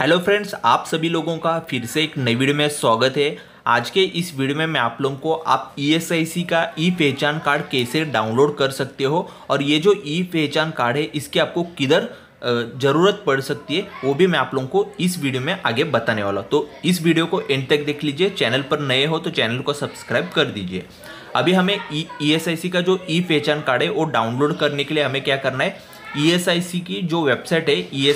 hello friends आप सभी लोगों का फिर से एक नई वीडियो में स्वागत है आज के इस वीडियो में मैं आप लोगों को आप ई e का ई पहचान कार्ड कैसे डाउनलोड कर सकते हो और ये जो ई पहचान कार्ड है इसके आपको किधर ज़रूरत पड़ सकती है वो भी मैं आप लोगों को इस वीडियो में आगे बताने वाला हूँ तो इस वीडियो को एंड तक देख लीजिए चैनल पर नए हो तो चैनल को सब्सक्राइब कर दीजिए अभी हमें ई e का जो ई पहचान कार्ड है वो डाउनलोड करने के लिए हमें क्या करना है ई e की जो वेबसाइट है ई e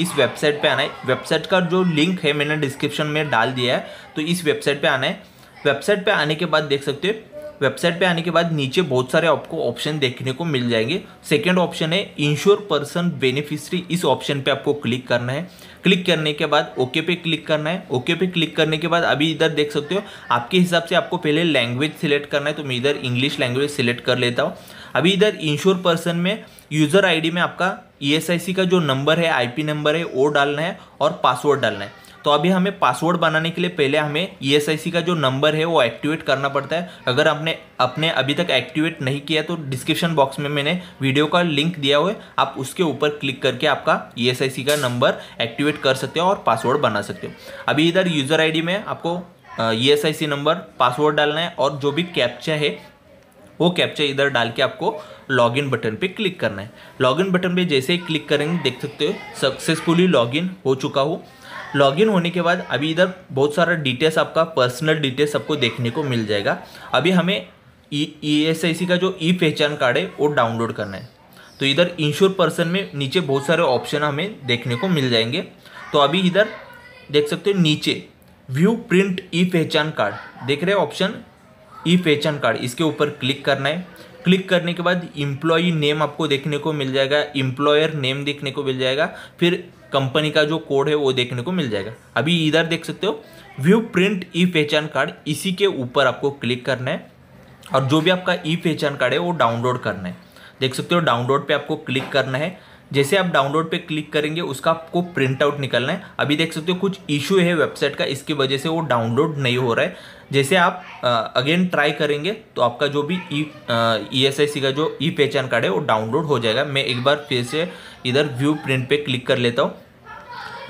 इस वेबसाइट पे आना है वेबसाइट का जो लिंक है मैंने डिस्क्रिप्शन में डाल दिया है तो इस वेबसाइट पे आना है वेबसाइट पे आने के बाद देख सकते हो वेबसाइट पे आने के बाद नीचे बहुत सारे आपको ऑप्शन देखने को मिल जाएंगे सेकेंड ऑप्शन है इंश्योर पर्सन बेनिफिशरी इस ऑप्शन पे आपको क्लिक करना है क्लिक करने के बाद ओके पे क्लिक करना है ओके पे क्लिक करने के बाद अभी इधर देख सकते हो आपके हिसाब से आपको पहले लैंग्वेज सिलेक्ट करना है तो मैं इधर इंग्लिश लैंग्वेज सिलेक्ट कर लेता हूँ अभी इधर इंश्योर पर्सन में यूज़र आईडी में आपका ईएसआईसी e का जो नंबर है आईपी नंबर है वो डालना है और पासवर्ड डालना है तो अभी हमें पासवर्ड बनाने के लिए पहले हमें ई e का जो नंबर है वो एक्टिवेट करना पड़ता है अगर हमने अपने अभी तक एक्टिवेट नहीं किया तो डिस्क्रिप्शन बॉक्स में मैंने वीडियो का लिंक दिया हुआ है आप उसके ऊपर क्लिक करके आपका ई e का नंबर एक्टिवेट कर सकते हो और पासवर्ड बना सकते हो अभी इधर यूज़र आई में आपको ई नंबर पासवर्ड डालना है और जो भी कैप्चा है वो कैप्चा इधर डाल के आपको लॉगिन बटन पे क्लिक करना है लॉगिन बटन पे जैसे ही क्लिक करेंगे देख सकते हो सक्सेसफुली लॉगिन हो चुका हो लॉगिन होने के बाद अभी इधर बहुत सारा डिटेल्स आपका पर्सनल डिटेल्स आपको देखने को मिल जाएगा अभी हमें ई एस आई सी का जो ई e पहचान कार्ड है वो डाउनलोड करना है तो इधर इंश्योर पर्सन में नीचे बहुत सारे ऑप्शन हमें देखने को मिल जाएंगे तो अभी इधर देख सकते हो नीचे व्यू प्रिंट ई पहचान कार्ड देख रहे हो ऑप्शन ई पहचान कार्ड इसके ऊपर क्लिक करना है क्लिक करने के बाद इम्प्लॉई नेम आपको देखने को मिल जाएगा इम्प्लॉयर नेम देखने को मिल जाएगा फिर कंपनी का जो कोड है वो देखने को मिल जाएगा अभी इधर देख सकते हो व्यू प्रिंट ई पहचान कार्ड इसी के ऊपर आपको क्लिक करना है और जो भी आपका ई पहचान कार्ड है वो डाउनलोड करना है देख सकते हो डाउनलोड पे आपको क्लिक करना है जैसे आप डाउनलोड पे क्लिक करेंगे उसका आपको प्रिंट आउट निकलना है अभी देख सकते हो कुछ इशू है वेबसाइट का इसकी वजह से वो डाउनलोड नहीं हो रहा है जैसे आप अगेन ट्राई करेंगे तो आपका जो भी ई एस आई सी का जो ई पहचान कार्ड है वो डाउनलोड हो जाएगा मैं एक बार फिर से इधर व्यू प्रिंट पे क्लिक कर लेता हूँ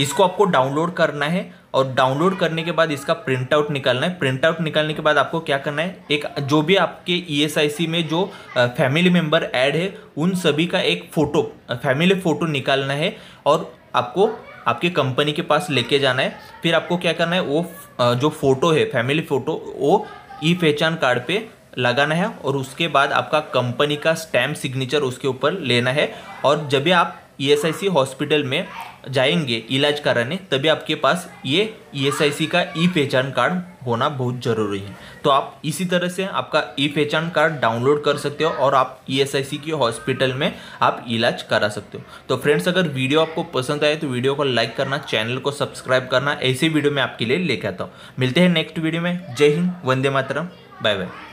इसको आपको डाउनलोड करना है और डाउनलोड करने के बाद इसका प्रिंट आउट निकालना है प्रिंट आउट निकालने के बाद आपको क्या करना है एक जो भी आपके ईएसआईसी e में जो फैमिली मेम्बर ऐड है उन सभी का एक फ़ोटो फैमिली फ़ोटो निकालना है और आपको आपके कंपनी के पास लेके जाना है फिर आपको क्या करना है वो जो फ़ोटो है फैमिली फ़ोटो वो ई पहचान कार्ड पर लगाना है और उसके बाद आपका कंपनी का स्टैम्प सिग्नेचर उसके ऊपर लेना है और जब भी आप ईएसआईसी e हॉस्पिटल में जाएंगे इलाज कराने तभी आपके पास ये ईएसआईसी e का ई पहचान कार्ड होना बहुत ज़रूरी है तो आप इसी तरह से आपका ई पहचान कार्ड डाउनलोड कर सकते हो और आप ईएसआईसी के हॉस्पिटल में आप इलाज करा सकते हो तो फ्रेंड्स अगर वीडियो आपको पसंद आए तो वीडियो को लाइक करना चैनल को सब्सक्राइब करना ऐसे वीडियो मैं आपके लिए लेके आता हूँ मिलते हैं नेक्स्ट वीडियो में जय हिंद वंदे मातरम बाय बाय